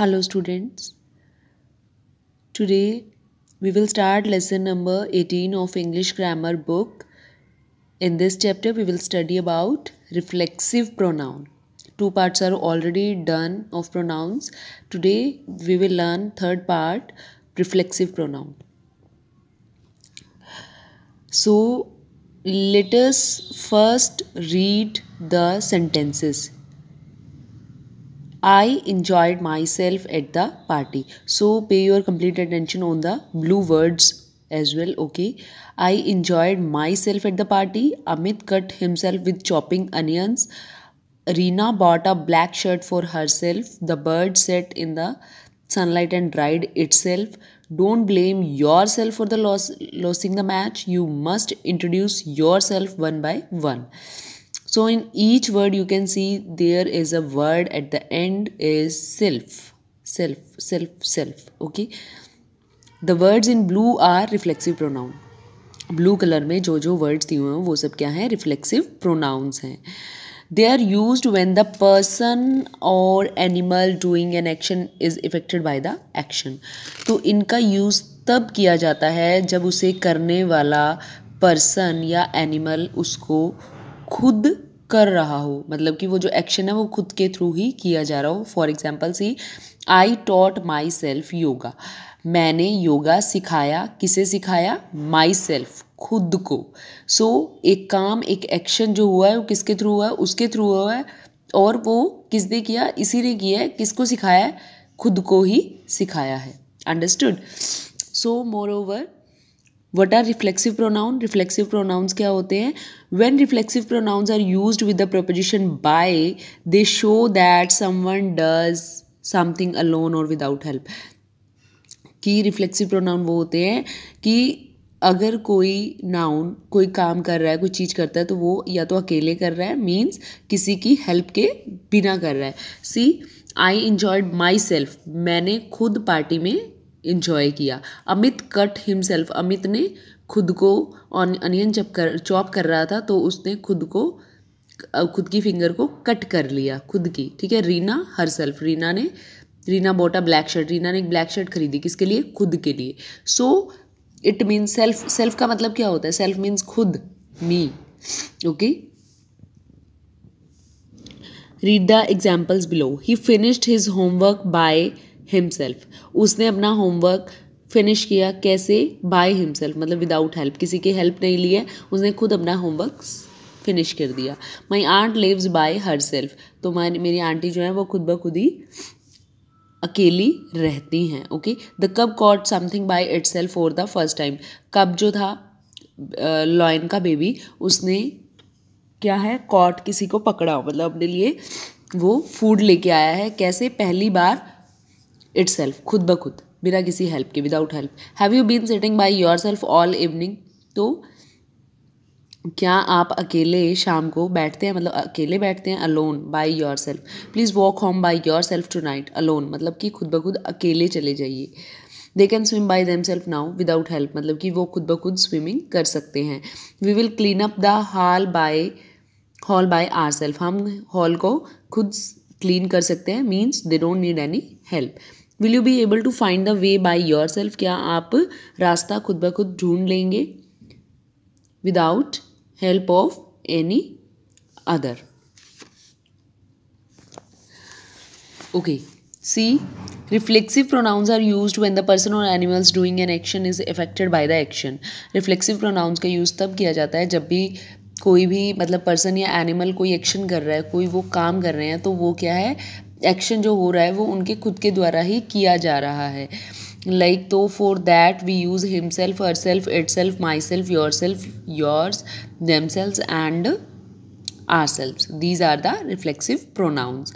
Hello students. Today we will start lesson number 18 of English grammar book. In this chapter we will study about reflexive pronoun. Two parts are already done of pronouns. Today we will learn third part reflexive pronoun. So let us first read the sentences I enjoyed myself at the party. So pay your complete attention on the blue words as well. Okay. I enjoyed myself at the party. Amit cut himself with chopping onions. Rina bought a black shirt for herself. The bird sat in the sunlight and dried itself. Don't blame yourself for the loss losing the match. You must introduce yourself one by one. so in each word you can see there is a word at the end is self self self self okay the words in blue are reflexive pronoun blue colour में जो जो words दिए हुए हैं वो सब क्या है रिफ्लेक्सिव प्रोनाउंस हैं they are use when the person or animal doing an action is affected by the action तो इनका यूज़ तब किया जाता है जब उसे करने वाला पर्सन या एनिमल उसको खुद कर रहा हो मतलब कि वो जो एक्शन है वो खुद के थ्रू ही किया जा रहा हो for example see I taught myself yoga मैंने योगा सिखाया किसे सिखाया माई सेल्फ खुद को सो so, एक काम एक एक्शन जो हुआ है वो किसके थ्रू हुआ है उसके थ्रू हुआ है और वो किसने किया इसी ने किया है किसको सिखाया है खुद को ही सिखाया है understood so moreover what are reflexive pronoun reflexive pronouns क्या होते हैं when reflexive pronouns are use with the preposition by they show that one does something alone और विदाउट हेल्प कि रिफ्लेक्सिव प्रोनाउन वो होते हैं कि अगर कोई नाउन कोई काम कर रहा है कोई चीज़ करता है तो वो या तो अकेले कर रहा है मीन्स किसी की हेल्प के बिना कर रहा है सी आई इन्जॉयड माई सेल्फ मैंने खुद पार्टी में इन्जॉय किया अमित कट हिमसेल्फ अमित ने खुद को अनियन जब कर चॉप कर रहा था तो उसने खुद को खुद की फिंगर को कट कर लिया खुद की ठीक है रीना हर सेल्फ रीना ने रीना बोटा ब्लैक शर्ट रीना ने एक ब्लैक शर्ट खरीदी किसके लिए खुद के लिए so it means self self का मतलब क्या होता है सेल्फ मीन्स खुद मी okay read the examples below he finished his homework by himself उसने अपना होमवर्क फिनिश किया कैसे बाय हिमसेल्फ मतलब विदाउट हेल्प किसी की हेल्प नहीं ली है उसने खुद अपना होमवर्क फिनिश कर दिया my aunt lives by herself तो मैं मेरी आंटी जो है वो खुद ब खुद ही अकेली रहती हैं okay the cub caught something by itself for the first time cub जो था लॉयन का बेबी उसने क्या है कॉट किसी को पकड़ा मतलब अपने लिए वो फूड लेके आया है कैसे पहली बार इट्स सेल्फ खुद ब खुद बिना किसी हेल्प के without help have you been sitting by yourself all evening तो क्या आप अकेले शाम को बैठते हैं मतलब अकेले बैठते हैं alone by yourself please walk home by yourself tonight alone मतलब कि खुद ब खुद अकेले चले जाइए they can swim by themselves now without help मतलब कि वो खुद ब खुद स्विमिंग कर सकते हैं we will clean up the hall by hall by ourselves हम हॉल को खुद क्लीन कर सकते हैं means they don't need any help will you be able to find the way by yourself क्या आप रास्ता खुद ब खुद ढूंढ लेंगे without help of any other okay see reflexive pronouns are use when the person or animals doing an action is affected by the action reflexive pronouns का use तब किया जाता है जब भी कोई भी मतलब पर्सन या एनिमल कोई एक्शन कर रहा है कोई वो काम कर रहे हैं तो वो क्या है एक्शन जो हो रहा है वो उनके खुद के द्वारा ही किया जा रहा है लाइक तो for that we use himself herself itself myself yourself yours themselves and ourselves these are the reflexive pronouns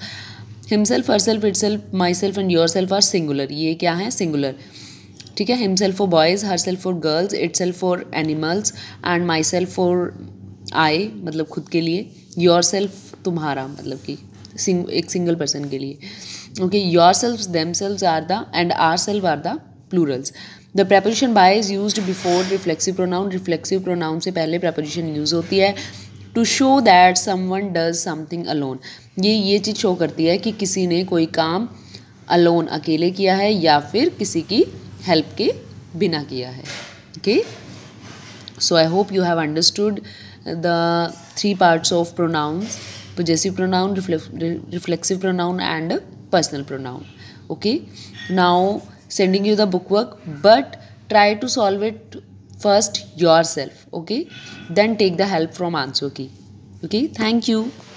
himself herself itself myself and yourself are singular ये क्या है singular ठीक है himself for boys herself for girls itself for animals and myself for I मतलब खुद के लिए your self तुम्हारा मतलब कि सिंग एक सिंगल पर्सन के लिए okay yourself themselves are the and ourselves are the plurals the preposition by is use before reflexive pronoun reflexive pronoun से पहले प्रेपोजिशन यूज़ होती है to show that someone does something alone ये ये चीज़ show करती है कि किसी ने कोई काम अलोन अकेले किया है या फिर किसी की हेल्प के बिना किया है okay so I hope you have understood the three parts of pronouns possessive pronoun reflexive pronoun and personal pronoun okay now sending you the bookwork but try to solve it first yourself okay then take the help from answer key okay thank you